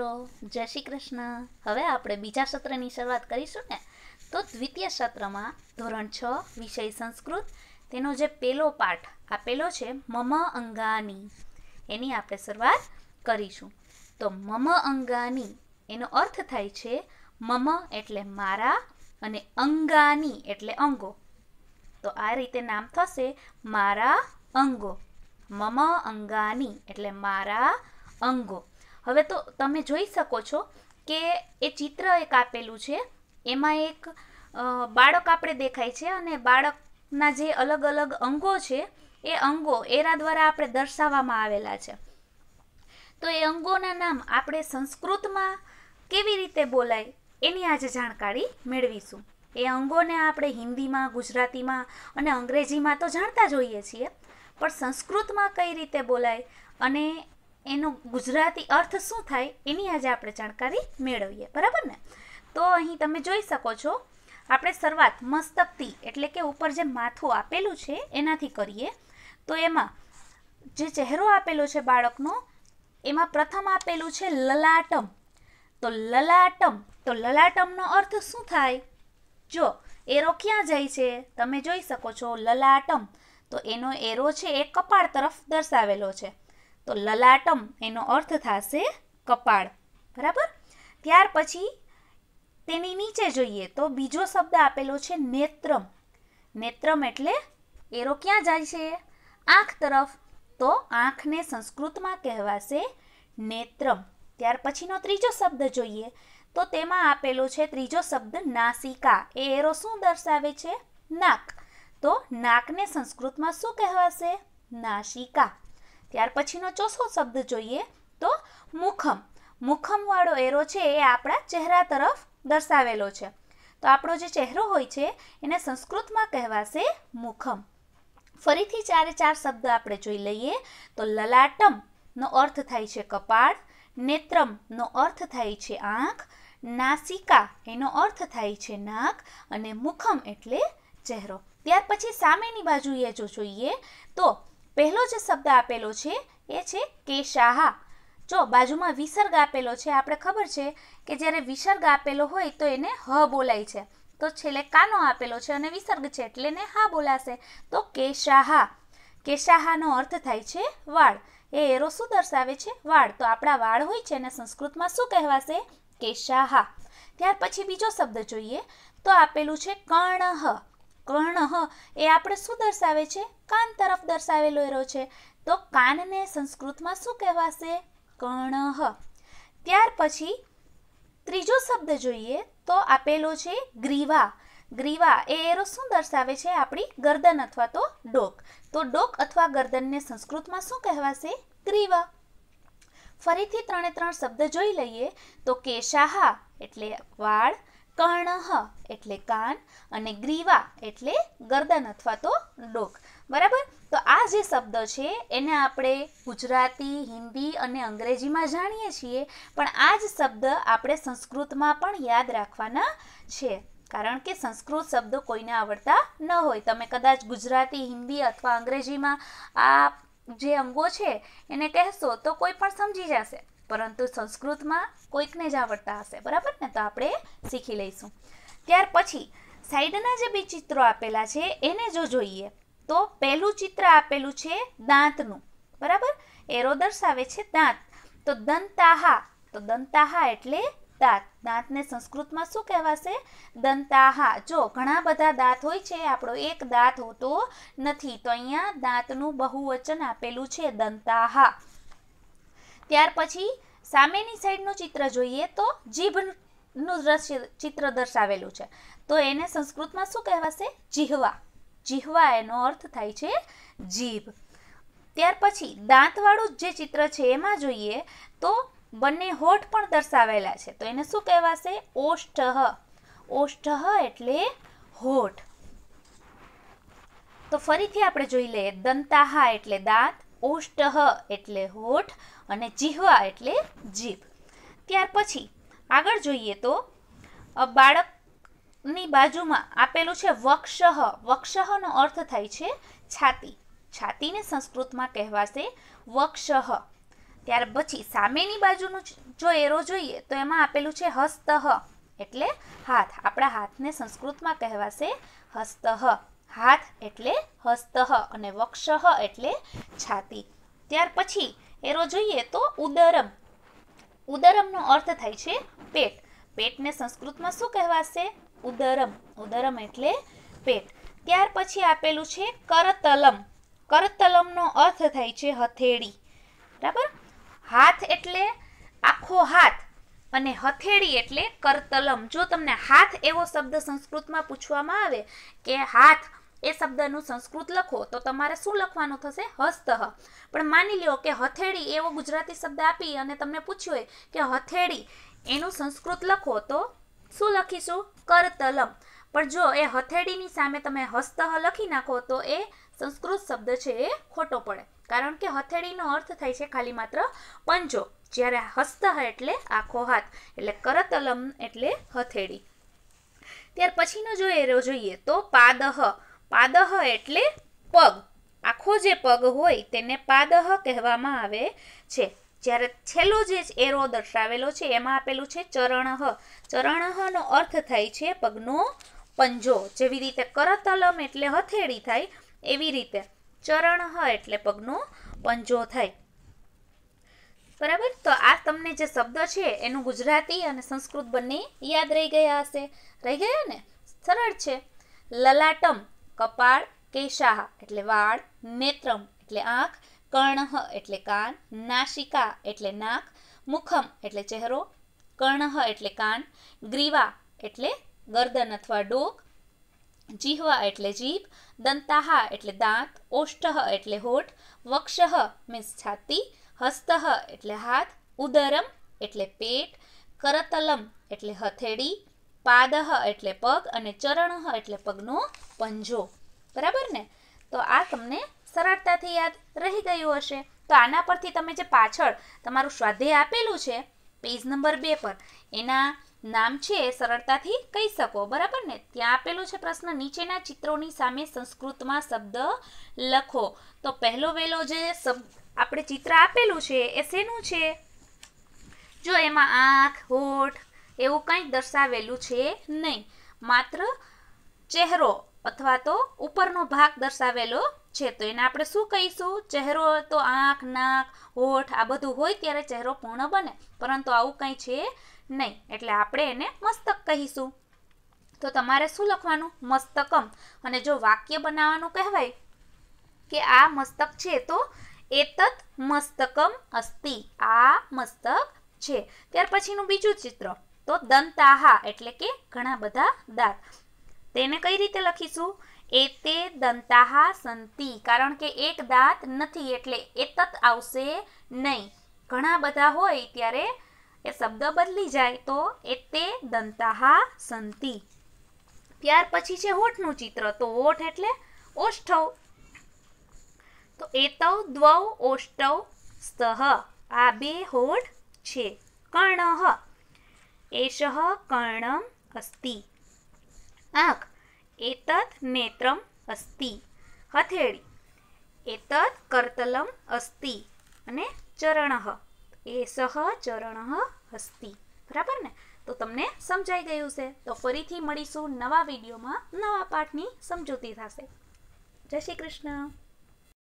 મિત્રો જય શ્રી કૃષ્ણ હવે આપણે બીજા સત્રની શરૂઆત કરીશું ને તો દ્વિતીય સત્રમાં ધોરણ છ વિષય સંસ્કૃત તેનો જે પેલો પાઠ આપેલો છે મમ અંગાની એની આપણે શરૂઆત કરીશું તો મમ અંગાની એનો અર્થ થાય છે મમ એટલે મારા અને અંગાની એટલે અંગો તો આ રીતે નામ થશે મારા અંગો મમ અંગાની એટલે મારા અંગો હવે તો તમે જોઈ શકો છો કે એ ચિત્ર એક આપેલું છે એમાં એક બાળક આપણે દેખાય છે અને બાળકના જે અલગ અલગ અંગો છે એ અંગો એરા દ્વારા આપણે દર્શાવવામાં આવેલા છે તો એ અંગોના નામ આપણે સંસ્કૃતમાં કેવી રીતે બોલાય એની આજે જાણકારી મેળવીશું એ અંગોને આપણે હિન્દીમાં ગુજરાતીમાં અને અંગ્રેજીમાં તો જાણતા જોઈએ છીએ પણ સંસ્કૃતમાં કઈ રીતે બોલાય અને એનો ગુજરાતી અર્થ શું થાય એની આજે આપણે જાણકારી મેળવીએ બરાબર ને તો અહીં તમે જોઈ શકો છો આપણે શરૂઆત મસ્તકથી એટલે કે ઉપર જે માથું આપેલું છે એનાથી કરીએ તો એમાં જે ચહેરો આપેલો છે બાળકનો એમાં પ્રથમ આપેલું છે લલાટમ તો લલાટમ તો લલાટમનો અર્થ શું થાય જો એરો ક્યાં જાય છે તમે જોઈ શકો છો લલાટમ તો એનો એરો છે એ કપાળ તરફ દર્શાવેલો છે તો લલાટમ એનો અર્થ થશે કપાળ બરાબર ત્યાર પછી તેની નીચે જોઈએ તો બીજો શબ્દ આપેલો છે નેત્રમ નેત્રમ એટલે એરો ક્યાં જાય છે આંખ તરફ તો આંખને સંસ્કૃતમાં કહેવાશે નેત્રમ ત્યાર પછીનો ત્રીજો શબ્દ જોઈએ તો તેમાં આપેલો છે ત્રીજો શબ્દ નાસિકા એ એરો શું દર્શાવે છે નાક તો નાકને સંસ્કૃતમાં શું કહેવાશે નાસિકા ત્યાર પછીનો ચોથો શબ્દ જોઈએ તો મુખમ મુખમવાળો એરો છે એ આપણા ચહેરા તરફ દર્શાવેલો છે તો આપણો જે ચહેરો હોય છે એને સંસ્કૃતમાં કહેવાશે મુખમ ફરીથી ચારે ચાર શબ્દ આપણે જોઈ લઈએ તો લલાટમ નો અર્થ થાય છે કપાળ નેત્રમ નો અર્થ થાય છે આંખ નાસિકા એનો અર્થ થાય છે નાક અને મુખમ એટલે ચહેરો ત્યાર પછી સામેની બાજુએ જો જોઈએ તો પહેલો જે શબ્દ આપેલો છે એ છે કેશાહા જો બાજુમાં વિસર્ગ આપેલો છે આપણે ખબર છે કે જ્યારે વિસર્ગ આપેલો હોય તો એને હ બોલાય છે તો છેલ્લે કાનો આપેલો છે અને વિસર્ગ છે એટલે એને હા બોલાશે તો કેશાહા કેશાહાનો અર્થ થાય છે વાળ એ એરો શું દર્શાવે છે વાળ તો આપણા વાળ હોય છે એને સંસ્કૃતમાં શું કહેવાશે કેશાહા ત્યાર પછી બીજો શબ્દ જોઈએ તો આપેલું છે કર્ણહ કર્ણ એ આપણે શું દર્શાવે છે કાન તરફ દર્શાવેલો એરો છે તો કાનને સંસ્કૃતમાં શું કહેવાશે કર્ણ ત્યાર પછી ત્રીજો શબ્દ જોઈએ તો આપેલો છે ગ્રીવા ગ્રીવા એ એરો શું દર્શાવે છે આપણી ગરદન અથવા તો ડોક તો ડોક અથવા ગરદનને સંસ્કૃતમાં શું કહેવાશે ગ્રીવા ફરીથી ત્રણે ત્રણ શબ્દ જોઈ લઈએ તો કેશાહા એટલે વાળ કર્ણહ એટલે કાન અને ગ્રીવા એટલે ગરદન અથવા તો ડોક બરાબર તો આ જે શબ્દ છે એને આપણે ગુજરાતી હિન્દી અને અંગ્રેજીમાં જાણીએ છીએ પણ આ જ શબ્દ આપણે સંસ્કૃતમાં પણ યાદ રાખવાના છે કારણ કે સંસ્કૃત શબ્દો કોઈને આવડતા ન હોય તમે કદાચ ગુજરાતી હિન્દી અથવા અંગ્રેજીમાં આ જે અંગો છે એને કહેશો તો કોઈ પણ સમજી જશે પરંતુ સંસ્કૃતમાં કોઈકને જ આવડતા હશે બરાબર ને તો આપણે શીખી લઈશું ત્યાર પછી સાઈડના જે બી ચિત્રો આપેલા છે એને જો જોઈએ તો પહેલું ચિત્ર આપેલું છે દાંતનું બરાબર એરો દર્શાવે છે દાંત તો દંતાહા તો દંતાહા એટલે દાંત દાંતને સંસ્કૃતમાં શું કહેવાશે દંતાહા જો ઘણા બધા દાંત હોય છે આપણો એક દાંત હોતો નથી તો અહીંયા દાંતનું બહુવચન આપેલું છે દંતાહા ત્યાર પછી સામેની સાઈડનું ચિત્ર જોઈએ તો જીભનું ચિત્ર દર્શાવેલું છે તો એને સંસ્કૃતમાં શું કહેવાશે જીહવા જીહવા એનો અર્થ થાય છે જીભ ત્યાર પછી દાંતવાળું જે ચિત્ર છે એમાં જોઈએ તો બંને હોઠ પણ દર્શાવેલા છે તો એને શું કહેવાશે ઓષ્ઠહ ઓષ્ઠહ એટલે હોઠ તો ફરીથી આપણે જોઈ લઈએ દંતાહા એટલે દાંત ઓષ્ટહ એટલે હોઠ અને જીહવા એટલે જીભ ત્યાર પછી આગળ જોઈએ તો બાળકની બાજુમાં આપેલું છે વક્ષહ વક્ષહનો અર્થ થાય છે છાતી છાતીને સંસ્કૃતમાં કહેવાશે વક્ષહ ત્યાર પછી સામેની બાજુનું જો એરો જોઈએ તો એમાં આપેલું છે હસ્તહ એટલે હાથ આપણા હાથને સંસ્કૃતમાં કહેવાશે હસ્તહ હાથ એટલે હસ્તઃ અને વક્ષ એટલે છાતી ત્યાર પછી એરો જોઈએ તો ઉદરમ ઉદરમનો અર્થ થાય છે પેટ પેટને સંસ્કૃતમાં શું કહેવાશે ઉદરમ ઉદરમ એટલે પેટ ત્યાર પછી આપેલું છે કરતલમ કરતલમનો અર્થ થાય છે હથેળી બરાબર હાથ એટલે આખો હાથ અને હથેળી એટલે કરતલમ જો તમને હાથ એવો શબ્દ સંસ્કૃતમાં પૂછવામાં આવે કે હાથ એ શબ્દનું સંસ્કૃત લખો તો તમારે શું લખવાનું થશે હસ્તઃ પણ માની લ્યો કે હથેળી એવો ગુજરાતી શબ્દ આપી અને તમને પૂછ્યું હોય કે હથેળી એનું સંસ્કૃત લખો તો શું લખીશું કરતલમ પણ જો એ હથેળીની સામે તમે હસ્તઃ લખી નાખો તો એ સંસ્કૃત શબ્દ છે એ ખોટો પડે કારણ કે હથેળીનો અર્થ થાય છે ખાલી માત્ર પંજો જ્યારે હસ્તઃ એટલે આખો હાથ એટલે કરતલમ એટલે હથેળી ત્યાર પછીનો જો એરો જોઈએ તો પાદહ પાદહ એટલે પગ આખો જે પગ હોય તેને પાદહ કહેવામાં આવે છે જ્યારે છેલ્લો જે એરો દર્શાવેલો છે એમાં આપેલું છે ચરણહ ચરણહનો અર્થ થાય છે પગનો પંજો જેવી રીતે કરતલમ એટલે હથેળી થાય એવી રીતે ચરણહ એટલે પગનો પંજો થાય બરાબર તો આ તમને જે શબ્દ છે એનું ગુજરાતી અને સંસ્કૃત બંને યાદ રહી ગયા હશે રહી ગયા ને સરળ છે લલાટમ કપાળ કેશાહ એટલે વાળ નેત્રમ એટલે આંખ કર્ણહ એટલે કાન નાશિકા એટલે નાક મુખમ એટલે ચહેરો કર્ણહ એટલે કાન ગ્રીવા એટલે ગરદન અથવા ડોક જીહવા એટલે જીભ દંતાહા એટલે દાંત ઓષ્ઠહ એટલે હોઠ વક્ષહ મીન્સ છાતી હસ્તઃ એટલે હાથ ઉદરમ એટલે પેટ કરતલમ એટલે હથેળી પાદહ એટલે પગ અને ચરણ એટલે પગનો પંજો બરાબર ને તો આ તમને સરળતાથી યાદ રહી ગયું હશે તો આના પરથી તમે જે પાછળ તમારું સ્વાધ્યાય આપેલું છે પેજ નંબર બે પર એના નામ છે એ સરળતાથી કહી શકો બરાબર ને ત્યાં આપેલું છે પ્રશ્ન નીચેના ચિત્રોની સામે સંસ્કૃતમાં શબ્દ લખો તો પહેલો વહેલો જે આપણે ચિત્ર આપેલું છે એ શેનું છે જો એમાં આંખ હોઠ એવું કંઈ દર્શાવેલું છે નહીં માત્ર ચહેરો અથવા તો ઉપરનો ભાગ દર્શાવેલો છે તો એને આપણે શું કહીશું ચહેરો તો આંખ નાક હોઠ આ બધું હોય ત્યારે ચહેરો પૂર્ણ બને પરંતુ આવું કંઈ છે નહીં એટલે આપણે એને મસ્તક કહીશું તો તમારે શું લખવાનું મસ્તકમ અને જો વાક્ય બનાવવાનું કહેવાય કે આ મસ્તક છે તો એતત મસ્તકમ અસ્તિ આ મસ્તક છે ત્યાર પછીનું બીજું ચિત્ર તો દંતાહા એટલે કે ઘણા બધા દાંત તેને કઈ રીતે લખીશું એતે દંતાહા સંતિ કારણ કે એક દાંત નથી એટલે એતત આવશે નહીં ઘણા બધા હોય ત્યારે એ શબ્દ બદલી જાય તો એતે દંતાહા સંતિ ત્યાર પછી છે હોઠનું ચિત્ર તો હોઠ એટલે ઓષ્ઠવ તો એતવ દ્વવ ઓષ્ટવ સ્તહ આ બે હોઠ છે કર્ણહ એષ કર્ણમ અસ્તિ આંખ એતત નેત્રમ અસ્તિ હથેળી એતત કર્તલમ અસ્તિ અને ચરણ એષ ચરણ અસ્તિ બરાબર ને તો તમને સમજાઈ ગયું છે તો ફરીથી મળીશું નવા વિડીયોમાં નવા પાઠની સમજૂતી થશે જય શ્રી કૃષ્ણ